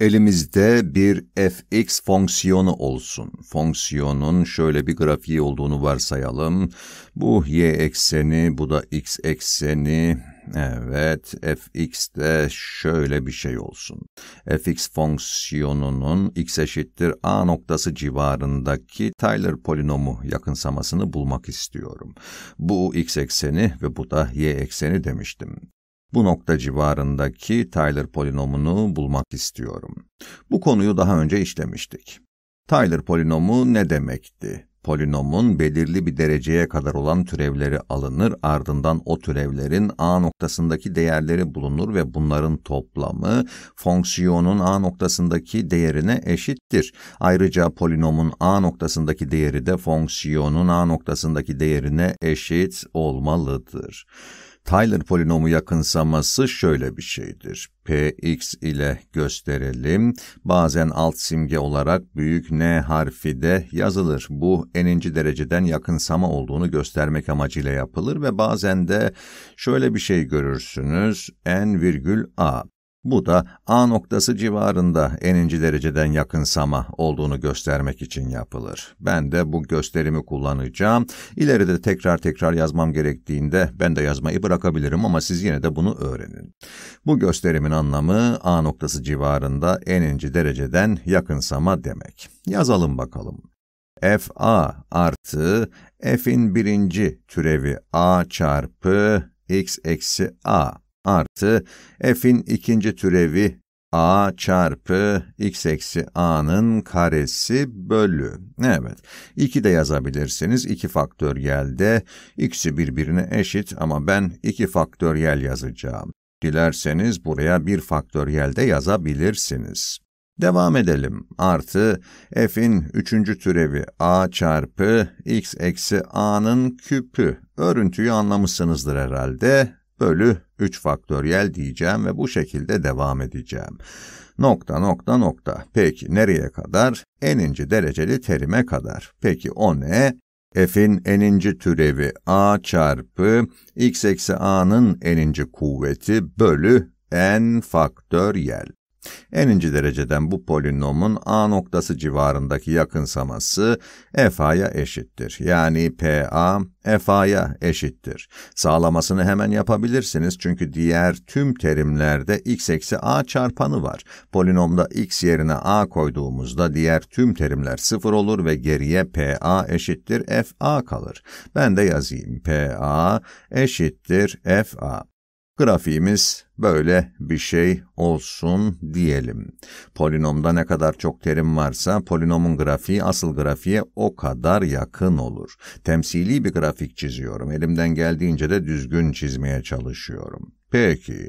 Elimizde bir fx fonksiyonu olsun. Fonksiyonun şöyle bir grafiği olduğunu varsayalım. Bu y ekseni, bu da x ekseni. Evet, fx de şöyle bir şey olsun. fx fonksiyonunun x eşittir a noktası civarındaki Taylor polinomu yakınsamasını bulmak istiyorum. Bu x ekseni ve bu da y ekseni demiştim. Bu nokta civarındaki Taylor polinomunu bulmak istiyorum. Bu konuyu daha önce işlemiştik. Taylor polinomu ne demekti? Polinomun belirli bir dereceye kadar olan türevleri alınır, ardından o türevlerin A noktasındaki değerleri bulunur ve bunların toplamı fonksiyonun A noktasındaki değerine eşittir. Ayrıca polinomun A noktasındaki değeri de fonksiyonun A noktasındaki değerine eşit olmalıdır. Taylor polinomu yakınsaması şöyle bir şeydir. Px ile gösterelim. Bazen alt simge olarak büyük N harfi de yazılır. Bu eninci dereceden yakınsama olduğunu göstermek amacıyla yapılır ve bazen de şöyle bir şey görürsünüz. N virgül A. Bu da A noktası civarında eninci dereceden yakınsama olduğunu göstermek için yapılır. Ben de bu gösterimi kullanacağım. İleride tekrar tekrar yazmam gerektiğinde ben de yazmayı bırakabilirim ama siz yine de bunu öğrenin. Bu gösterimin anlamı A noktası civarında eninci dereceden yakınsama demek. Yazalım bakalım. FA artı f'in birinci türevi a çarpı x eksi a artı f'in ikinci türevi a çarpı x eksi a'nın karesi bölü. Evet, 2 de yazabilirsiniz. 2 faktöriyelde x'i birbirine eşit ama ben 2 faktöriyel yazacağım. Dilerseniz buraya 1 faktöriyel de yazabilirsiniz. Devam edelim. Artı f'in üçüncü türevi a çarpı x eksi a'nın küpü. Örüntüyü anlamışsınızdır herhalde bölü 3 faktöriyel diyeceğim ve bu şekilde devam edeceğim. Nokta nokta nokta. Peki nereye kadar? Eninci dereceli terime kadar. Peki o ne? f'in eninci türevi a çarpı x eksi a'nın eninci kuvveti bölü n faktöriyel. Eninci dereceden bu polinomun A noktası civarındaki yakınsaması FA'ya eşittir. Yani PA FA'ya eşittir. Sağlamasını hemen yapabilirsiniz çünkü diğer tüm terimlerde x eksi a çarpanı var. Polinomda x yerine a koyduğumuzda diğer tüm terimler sıfır olur ve geriye PA eşittir FA kalır. Ben de yazayım. PA eşittir FA. Grafiğimiz böyle bir şey olsun diyelim. Polinomda ne kadar çok terim varsa polinomun grafiği asıl grafiğe o kadar yakın olur. Temsili bir grafik çiziyorum. Elimden geldiğince de düzgün çizmeye çalışıyorum. Peki.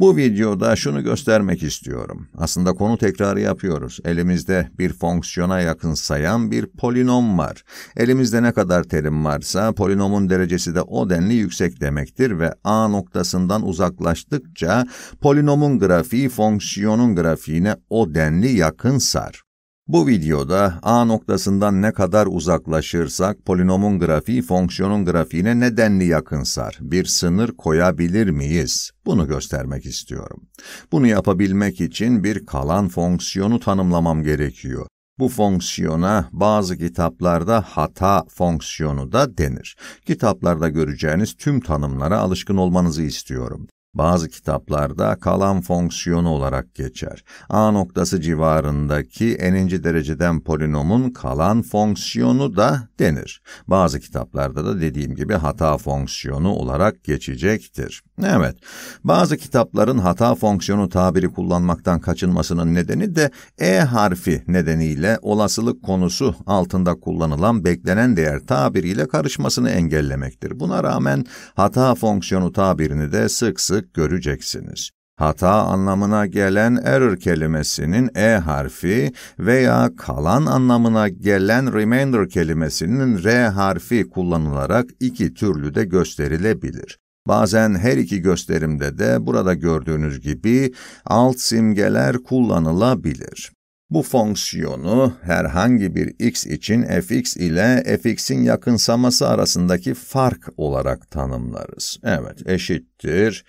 Bu videoda şunu göstermek istiyorum. Aslında konu tekrarı yapıyoruz. Elimizde bir fonksiyona yakın sayan bir polinom var. Elimizde ne kadar terim varsa polinomun derecesi de o denli yüksek demektir ve A noktasından uzaklaştıkça polinomun grafiği fonksiyonun grafiğine o denli yakın sar. Bu videoda a noktasından ne kadar uzaklaşırsak polinomun grafiği fonksiyonun grafiğine nedenli yakınsar. Bir sınır koyabilir miyiz? Bunu göstermek istiyorum. Bunu yapabilmek için bir kalan fonksiyonu tanımlamam gerekiyor. Bu fonksiyona bazı kitaplarda hata fonksiyonu da denir. Kitaplarda göreceğiniz tüm tanımlara alışkın olmanızı istiyorum. Bazı kitaplarda kalan fonksiyonu olarak geçer. A noktası civarındaki eninci dereceden polinomun kalan fonksiyonu da denir. Bazı kitaplarda da dediğim gibi hata fonksiyonu olarak geçecektir. Evet, bazı kitapların hata fonksiyonu tabiri kullanmaktan kaçınmasının nedeni de E harfi nedeniyle olasılık konusu altında kullanılan beklenen değer tabiriyle karışmasını engellemektir. Buna rağmen hata fonksiyonu tabirini de sık sık sık göreceksiniz. Hata anlamına gelen error kelimesinin e harfi veya kalan anlamına gelen remainder kelimesinin r harfi kullanılarak iki türlü de gösterilebilir. Bazen her iki gösterimde de burada gördüğünüz gibi alt simgeler kullanılabilir. Bu fonksiyonu herhangi bir x için fx ile fx'in yakınsaması arasındaki fark olarak tanımlarız. Evet, eşittir.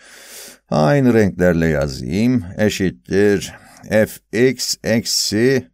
Aynı renklerle yazayım. Eşittir fx eksi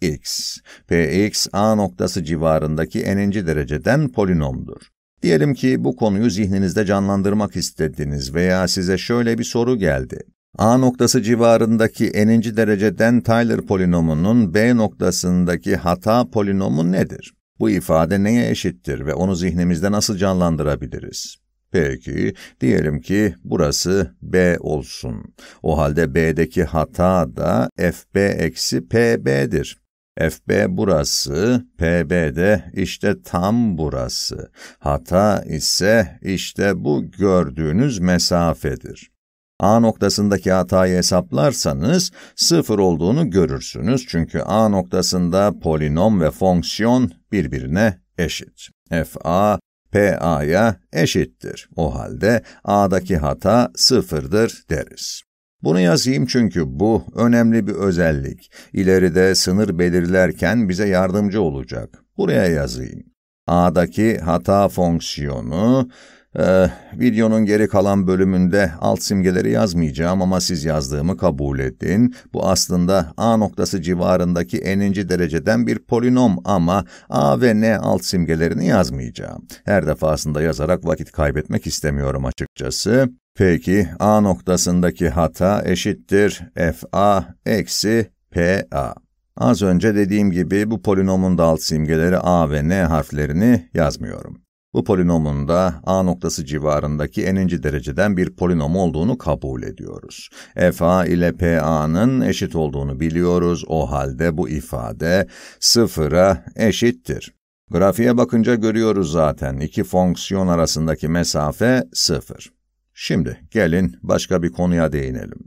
px. px a noktası civarındaki n'inci dereceden polinomdur. Diyelim ki bu konuyu zihninizde canlandırmak istediniz veya size şöyle bir soru geldi. A noktası civarındaki n'inci dereceden Taylor polinomunun B noktasındaki hata polinomu nedir? Bu ifade neye eşittir ve onu zihnimizde nasıl canlandırabiliriz? Peki, diyelim ki burası B olsun. O halde B'deki hata da FB eksi PB'dir. FB burası, PB de işte tam burası. Hata ise işte bu gördüğünüz mesafedir. A noktasındaki hatayı hesaplarsanız sıfır olduğunu görürsünüz. Çünkü A noktasında polinom ve fonksiyon birbirine eşit. fA pA'ya eşittir. O halde A'daki hata sıfırdır deriz. Bunu yazayım çünkü bu önemli bir özellik. İleride sınır belirlerken bize yardımcı olacak. Buraya yazayım. A'daki hata fonksiyonu ee, videonun geri kalan bölümünde alt simgeleri yazmayacağım ama siz yazdığımı kabul edin. Bu aslında A noktası civarındaki ninci dereceden bir polinom ama A ve N alt simgelerini yazmayacağım. Her defasında yazarak vakit kaybetmek istemiyorum açıkçası. Peki A noktasındaki hata eşittir FA eksi PA. Az önce dediğim gibi bu polinomun da alt simgeleri A ve N harflerini yazmıyorum. Bu polinomun da a noktası civarındaki eninci dereceden bir polinom olduğunu kabul ediyoruz. fa ile pa'nın eşit olduğunu biliyoruz. O halde bu ifade sıfıra eşittir. Grafiğe bakınca görüyoruz zaten iki fonksiyon arasındaki mesafe sıfır. Şimdi gelin başka bir konuya değinelim.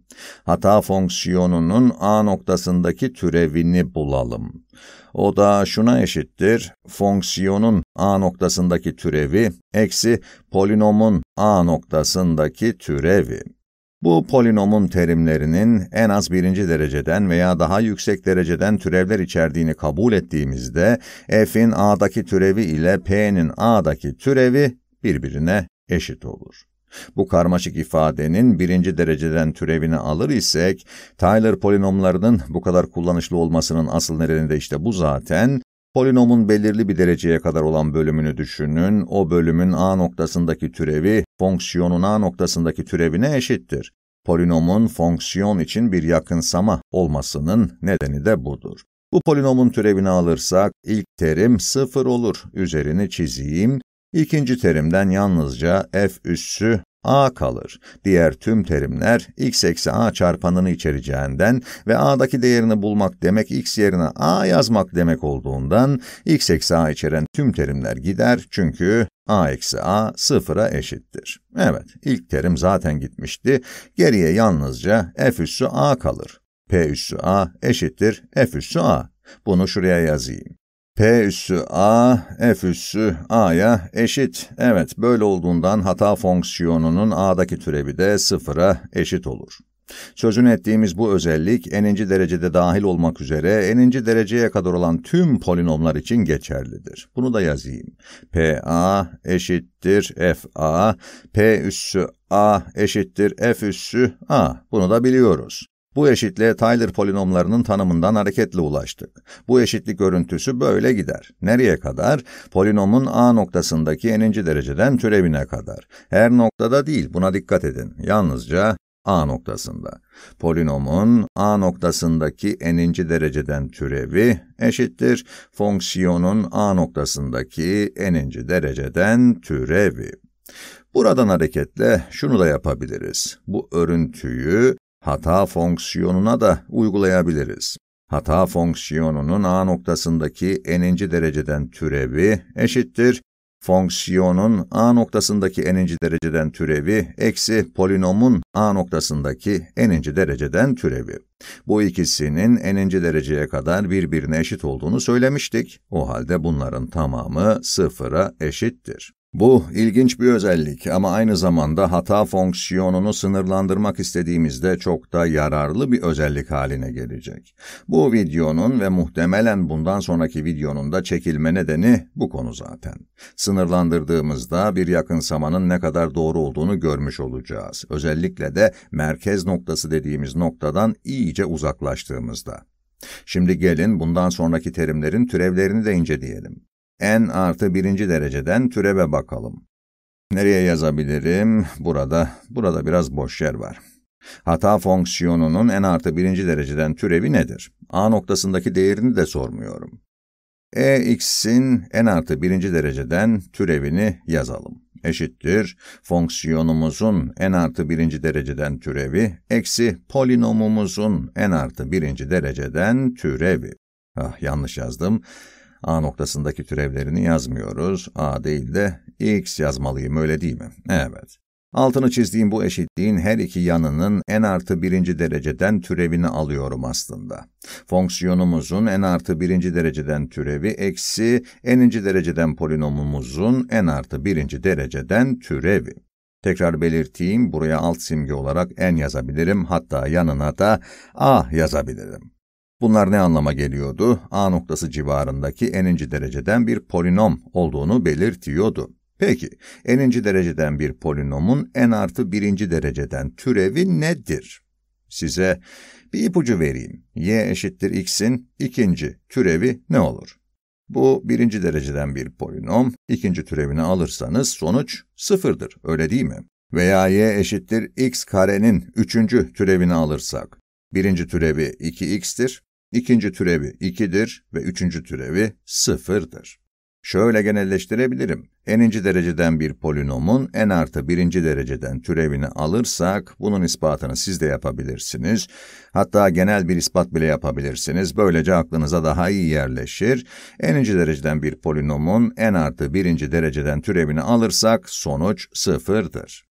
Hata fonksiyonunun A noktasındaki türevini bulalım. O da şuna eşittir. Fonksiyonun A noktasındaki türevi eksi polinomun A noktasındaki türevi. Bu polinomun terimlerinin en az birinci dereceden veya daha yüksek dereceden türevler içerdiğini kabul ettiğimizde f'in a'daki türevi ile p'nin a'daki türevi birbirine eşit olur. Bu karmaşık ifadenin birinci dereceden türevini alır isek, Tyler polinomlarının bu kadar kullanışlı olmasının asıl nedeni de işte bu zaten. Polinomun belirli bir dereceye kadar olan bölümünü düşünün, o bölümün a noktasındaki türevi, fonksiyonun a noktasındaki türevine eşittir. Polinomun fonksiyon için bir yakınsama olmasının nedeni de budur. Bu polinomun türevini alırsak ilk terim sıfır olur. Üzerini çizeyim. İkinci terimden yalnızca f üssü a kalır. Diğer tüm terimler x eksi a çarpanını içereceğinden ve a'daki değerini bulmak demek x yerine a yazmak demek olduğundan x eksi a içeren tüm terimler gider çünkü a eksi a sıfıra eşittir. Evet, ilk terim zaten gitmişti. Geriye yalnızca f üssü a kalır. p üssü a eşittir f üssü a. Bunu şuraya yazayım. P üssü A, F üssü A'ya eşit. Evet, böyle olduğundan hata fonksiyonunun A'daki türevi de sıfıra eşit olur. Sözünü ettiğimiz bu özellik eninci derecede dahil olmak üzere eninci dereceye kadar olan tüm polinomlar için geçerlidir. Bunu da yazayım. P a eşittir f a. P üssü A eşittir F üssü A. Bunu da biliyoruz. Bu eşitliğe Tyler polinomlarının tanımından hareketle ulaştık. Bu eşitlik görüntüsü böyle gider. Nereye kadar? Polinomun A noktasındaki ninci dereceden türevine kadar. Her noktada değil, buna dikkat edin. Yalnızca A noktasında. Polinomun A noktasındaki ninci dereceden türevi eşittir fonksiyonun A noktasındaki ninci dereceden türevi. Buradan hareketle şunu da yapabiliriz. Bu örüntüyü hata fonksiyonuna da uygulayabiliriz. Hata fonksiyonunun A noktasındaki n'inci dereceden türevi eşittir fonksiyonun a noktasındaki n'inci dereceden türevi eksi polinomun a noktasındaki n'inci dereceden türevi. Bu ikisinin n'inci dereceye kadar birbirine eşit olduğunu söylemiştik. O halde bunların tamamı sıfıra eşittir. Bu ilginç bir özellik ama aynı zamanda hata fonksiyonunu sınırlandırmak istediğimizde çok da yararlı bir özellik haline gelecek. Bu videonun ve muhtemelen bundan sonraki videonun da çekilme nedeni bu konu zaten. Sınırlandırdığımızda bir yakınsamanın ne kadar doğru olduğunu görmüş olacağız. Özellikle de merkez noktası dediğimiz noktadan iyice uzaklaştığımızda. Şimdi gelin bundan sonraki terimlerin türevlerini de inceleyelim n artı birinci dereceden türeve bakalım. Nereye yazabilirim? Burada, burada biraz boş yer var. Hata fonksiyonunun n artı birinci dereceden türevi nedir? A noktasındaki değerini de sormuyorum. E x'in n artı birinci dereceden türevini yazalım. Eşittir fonksiyonumuzun n artı birinci dereceden türevi eksi polinomumuzun n artı birinci dereceden türevi. Ah yanlış yazdım. A noktasındaki türevlerini yazmıyoruz. A değil de X yazmalıyım öyle değil mi? Evet. Altını çizdiğim bu eşitliğin her iki yanının n artı birinci dereceden türevini alıyorum aslında. Fonksiyonumuzun n artı birinci dereceden türevi eksi n'inci dereceden polinomumuzun n artı birinci dereceden türevi. Tekrar belirteyim, buraya alt simge olarak n yazabilirim, hatta yanına da a yazabilirim. Bunlar ne anlama geliyordu? A noktası civarındaki eninci dereceden bir polinom olduğunu belirtiyordu. Peki, eninci dereceden bir polinomun n artı birinci dereceden türevi nedir? Size bir ipucu vereyim. y eşittir x'in ikinci türevi ne olur? Bu birinci dereceden bir polinom, ikinci türevini alırsanız sonuç sıfırdır, öyle değil mi? Veya y eşittir x karenin üçüncü türevini alırsak, birinci türevi 2x'tir, İkinci türevi 2'dir ve üçüncü türevi sıfırdır. Şöyle genelleştirebilirim. Eninci dereceden bir polinomun en artı birinci dereceden türevini alırsak bunun ispatını siz de yapabilirsiniz. Hatta genel bir ispat bile yapabilirsiniz. Böylece aklınıza daha iyi yerleşir. Eninci dereceden bir polinomun en artı birinci dereceden türevini alırsak sonuç sıfırdır.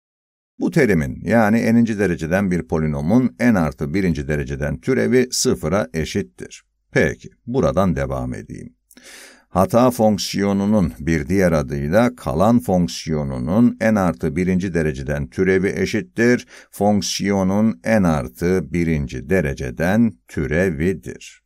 Bu terimin yani eninci dereceden bir polinomun n artı birinci dereceden türevi sıfıra eşittir. Peki, buradan devam edeyim. Hata fonksiyonunun bir diğer adıyla kalan fonksiyonunun n artı birinci dereceden türevi eşittir, fonksiyonun n artı birinci dereceden türevidir.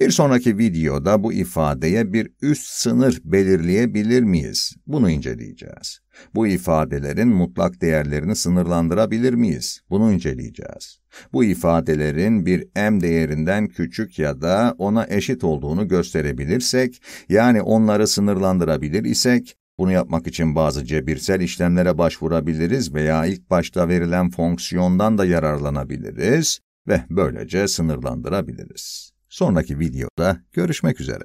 Bir sonraki videoda bu ifadeye bir üst sınır belirleyebilir miyiz? Bunu inceleyeceğiz. Bu ifadelerin mutlak değerlerini sınırlandırabilir miyiz? Bunu inceleyeceğiz. Bu ifadelerin bir m değerinden küçük ya da ona eşit olduğunu gösterebilirsek, yani onları sınırlandırabilir isek, bunu yapmak için bazı cebirsel işlemlere başvurabiliriz veya ilk başta verilen fonksiyondan da yararlanabiliriz ve böylece sınırlandırabiliriz. Sonraki videoda görüşmek üzere.